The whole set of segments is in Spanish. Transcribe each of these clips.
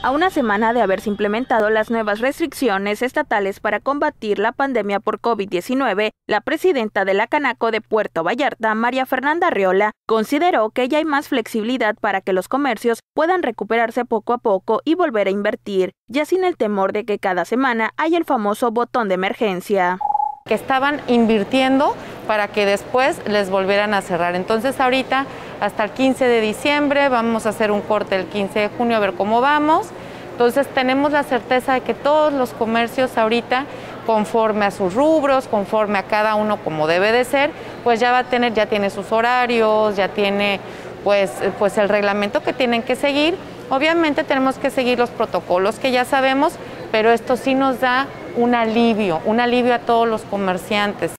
A una semana de haberse implementado las nuevas restricciones estatales para combatir la pandemia por COVID-19, la presidenta de la Canaco de Puerto Vallarta, María Fernanda Riola, consideró que ya hay más flexibilidad para que los comercios puedan recuperarse poco a poco y volver a invertir, ya sin el temor de que cada semana haya el famoso botón de emergencia que estaban invirtiendo para que después les volvieran a cerrar. Entonces ahorita hasta el 15 de diciembre vamos a hacer un corte el 15 de junio a ver cómo vamos. Entonces tenemos la certeza de que todos los comercios ahorita, conforme a sus rubros, conforme a cada uno como debe de ser, pues ya va a tener, ya tiene sus horarios, ya tiene pues, eh, pues el reglamento que tienen que seguir. Obviamente tenemos que seguir los protocolos que ya sabemos, pero esto sí nos da un alivio, un alivio a todos los comerciantes.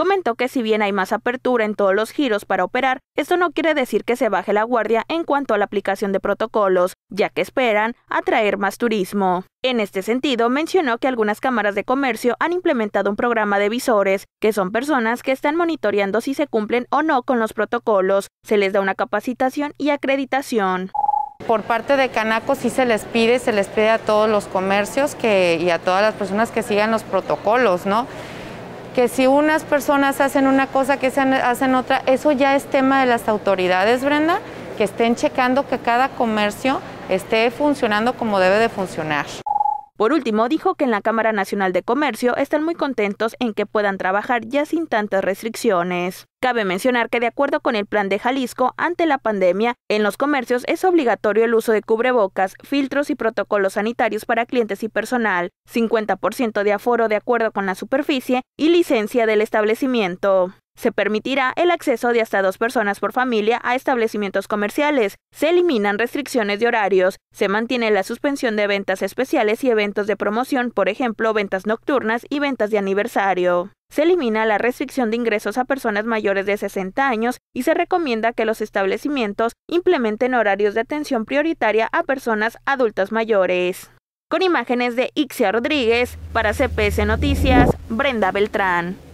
Comentó que si bien hay más apertura en todos los giros para operar, esto no quiere decir que se baje la guardia en cuanto a la aplicación de protocolos, ya que esperan atraer más turismo. En este sentido, mencionó que algunas cámaras de comercio han implementado un programa de visores, que son personas que están monitoreando si se cumplen o no con los protocolos, se les da una capacitación y acreditación. Por parte de Canaco sí se les pide, se les pide a todos los comercios que, y a todas las personas que sigan los protocolos, ¿no? que si unas personas hacen una cosa que se hacen otra, eso ya es tema de las autoridades, Brenda, que estén checando que cada comercio esté funcionando como debe de funcionar. Por último, dijo que en la Cámara Nacional de Comercio están muy contentos en que puedan trabajar ya sin tantas restricciones. Cabe mencionar que de acuerdo con el plan de Jalisco ante la pandemia, en los comercios es obligatorio el uso de cubrebocas, filtros y protocolos sanitarios para clientes y personal, 50% de aforo de acuerdo con la superficie y licencia del establecimiento. Se permitirá el acceso de hasta dos personas por familia a establecimientos comerciales, se eliminan restricciones de horarios, se mantiene la suspensión de ventas especiales y eventos de promoción, por ejemplo, ventas nocturnas y ventas de aniversario. Se elimina la restricción de ingresos a personas mayores de 60 años y se recomienda que los establecimientos implementen horarios de atención prioritaria a personas adultas mayores. Con imágenes de Ixia Rodríguez, para CPS Noticias, Brenda Beltrán.